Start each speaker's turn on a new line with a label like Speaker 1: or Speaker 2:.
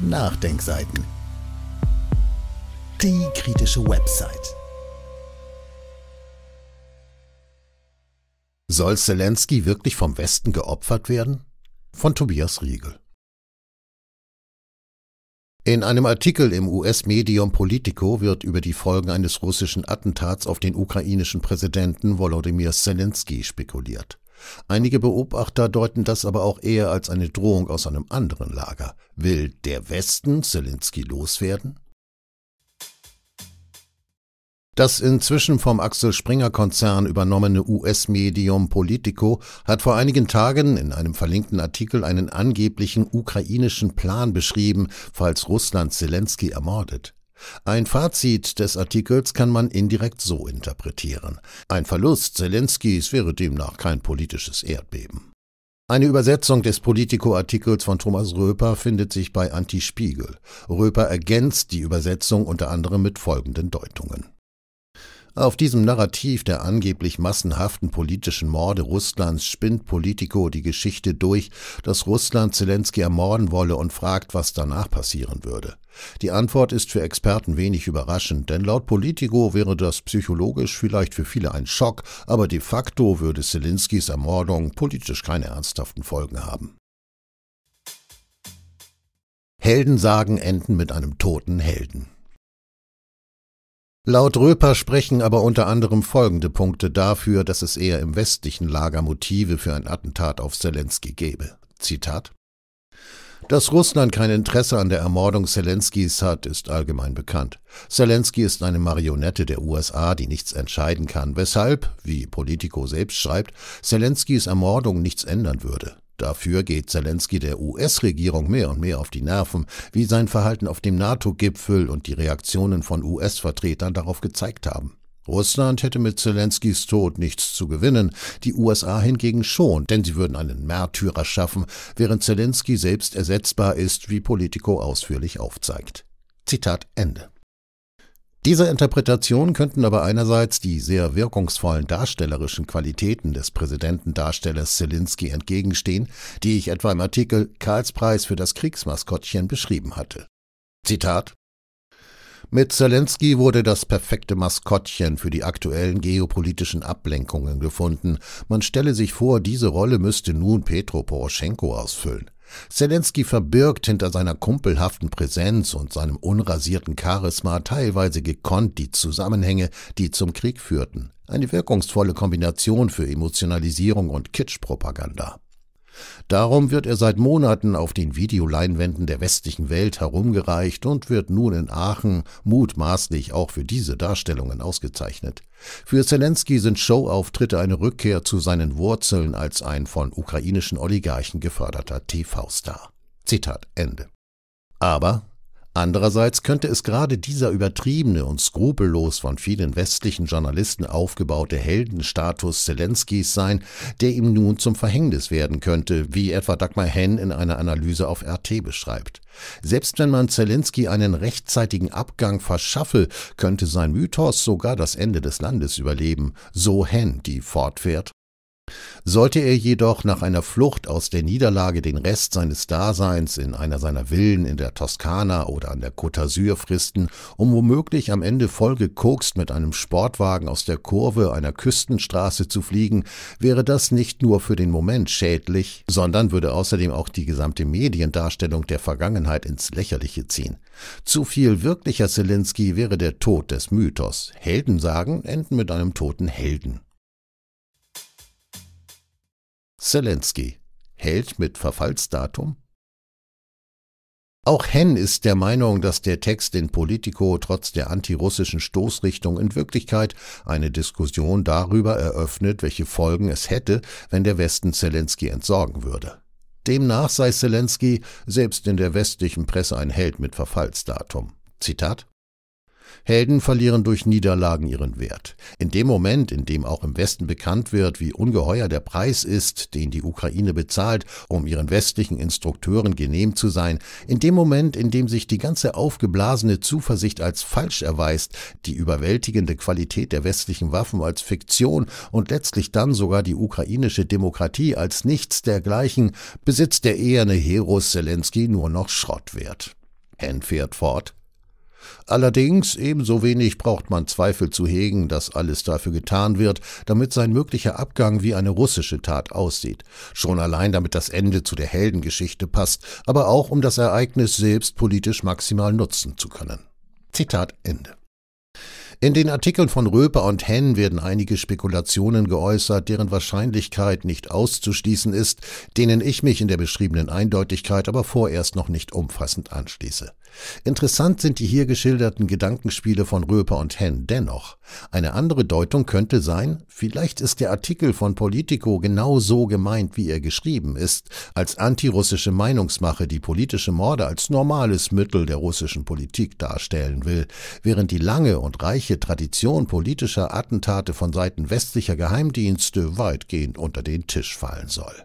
Speaker 1: Nachdenkseiten. Die kritische Website. Soll Zelensky wirklich vom Westen geopfert werden? Von Tobias Riegel. In einem Artikel im US-Medium Politico wird über die Folgen eines russischen Attentats auf den ukrainischen Präsidenten Volodymyr Zelensky spekuliert. Einige Beobachter deuten das aber auch eher als eine Drohung aus einem anderen Lager. Will der Westen Zelensky loswerden? Das inzwischen vom Axel Springer Konzern übernommene US-Medium Politico hat vor einigen Tagen in einem verlinkten Artikel einen angeblichen ukrainischen Plan beschrieben, falls Russland Zelensky ermordet. Ein Fazit des Artikels kann man indirekt so interpretieren. Ein Verlust Zelenskis wäre demnach kein politisches Erdbeben. Eine Übersetzung des Politico-Artikels von Thomas Röper findet sich bei Anti Spiegel. Röper ergänzt die Übersetzung unter anderem mit folgenden Deutungen. Auf diesem Narrativ der angeblich massenhaften politischen Morde Russlands spinnt Politico die Geschichte durch, dass Russland Zelensky ermorden wolle und fragt, was danach passieren würde. Die Antwort ist für Experten wenig überraschend, denn laut Politico wäre das psychologisch vielleicht für viele ein Schock, aber de facto würde Zelenskys Ermordung politisch keine ernsthaften Folgen haben. Heldensagen enden mit einem toten Helden. Laut Röper sprechen aber unter anderem folgende Punkte dafür, dass es eher im westlichen Lager Motive für ein Attentat auf Zelensky gäbe. Zitat dass Russland kein Interesse an der Ermordung Zelenskys hat, ist allgemein bekannt. Zelensky ist eine Marionette der USA, die nichts entscheiden kann, weshalb, wie Politico selbst schreibt, Zelenskys Ermordung nichts ändern würde. Dafür geht Zelensky der US-Regierung mehr und mehr auf die Nerven, wie sein Verhalten auf dem NATO-Gipfel und die Reaktionen von US-Vertretern darauf gezeigt haben. Russland hätte mit Zelenskys Tod nichts zu gewinnen, die USA hingegen schon, denn sie würden einen Märtyrer schaffen, während Zelensky selbst ersetzbar ist, wie Politico ausführlich aufzeigt. Zitat Ende. Dieser Interpretation könnten aber einerseits die sehr wirkungsvollen darstellerischen Qualitäten des Präsidentendarstellers Zelensky entgegenstehen, die ich etwa im Artikel Karlspreis für das Kriegsmaskottchen beschrieben hatte. Zitat Mit Zelensky wurde das perfekte Maskottchen für die aktuellen geopolitischen Ablenkungen gefunden. Man stelle sich vor, diese Rolle müsste nun Petro Poroschenko ausfüllen. Zelensky verbirgt hinter seiner kumpelhaften Präsenz und seinem unrasierten Charisma teilweise gekonnt die Zusammenhänge, die zum Krieg führten. Eine wirkungsvolle Kombination für Emotionalisierung und Kitschpropaganda. Darum wird er seit Monaten auf den Videoleinwänden der westlichen Welt herumgereicht und wird nun in Aachen mutmaßlich auch für diese Darstellungen ausgezeichnet. Für Zelensky sind Showauftritte eine Rückkehr zu seinen Wurzeln als ein von ukrainischen Oligarchen geförderter TV-Star. Zitat Ende. Aber Andererseits könnte es gerade dieser übertriebene und skrupellos von vielen westlichen Journalisten aufgebaute Heldenstatus Zelenskis sein, der ihm nun zum Verhängnis werden könnte, wie etwa Dagmar Henn in einer Analyse auf RT beschreibt. Selbst wenn man Zelensky einen rechtzeitigen Abgang verschaffe, könnte sein Mythos sogar das Ende des Landes überleben, so Henn, die fortfährt. Sollte er jedoch nach einer Flucht aus der Niederlage den Rest seines Daseins in einer seiner Villen in der Toskana oder an der Côte d'Azur fristen, um womöglich am Ende vollgekokst mit einem Sportwagen aus der Kurve einer Küstenstraße zu fliegen, wäre das nicht nur für den Moment schädlich, sondern würde außerdem auch die gesamte Mediendarstellung der Vergangenheit ins Lächerliche ziehen. Zu viel wirklicher Selinski wäre der Tod des Mythos. Heldensagen enden mit einem toten Helden. Zelensky. Held mit Verfallsdatum? Auch Henn ist der Meinung, dass der Text in Politico trotz der antirussischen Stoßrichtung in Wirklichkeit eine Diskussion darüber eröffnet, welche Folgen es hätte, wenn der Westen Zelensky entsorgen würde. Demnach sei Zelensky selbst in der westlichen Presse ein Held mit Verfallsdatum. Zitat Helden verlieren durch Niederlagen ihren Wert. In dem Moment, in dem auch im Westen bekannt wird, wie ungeheuer der Preis ist, den die Ukraine bezahlt, um ihren westlichen Instrukteuren genehm zu sein, in dem Moment, in dem sich die ganze aufgeblasene Zuversicht als falsch erweist, die überwältigende Qualität der westlichen Waffen als Fiktion und letztlich dann sogar die ukrainische Demokratie als nichts dergleichen, besitzt der eherne Hero Zelensky nur noch Schrottwert. Hen fährt fort. Allerdings ebenso wenig braucht man Zweifel zu hegen, dass alles dafür getan wird, damit sein möglicher Abgang wie eine russische Tat aussieht. Schon allein damit das Ende zu der Heldengeschichte passt, aber auch um das Ereignis selbst politisch maximal nutzen zu können. Zitat Ende. In den Artikeln von Röper und Henn werden einige Spekulationen geäußert, deren Wahrscheinlichkeit nicht auszuschließen ist, denen ich mich in der beschriebenen Eindeutigkeit aber vorerst noch nicht umfassend anschließe. Interessant sind die hier geschilderten Gedankenspiele von Röper und Henn dennoch. Eine andere Deutung könnte sein, vielleicht ist der Artikel von Politico genau so gemeint, wie er geschrieben ist, als antirussische Meinungsmache, die politische Morde als normales Mittel der russischen Politik darstellen will, während die lange und reiche Tradition politischer Attentate von Seiten westlicher Geheimdienste weitgehend unter den Tisch fallen soll.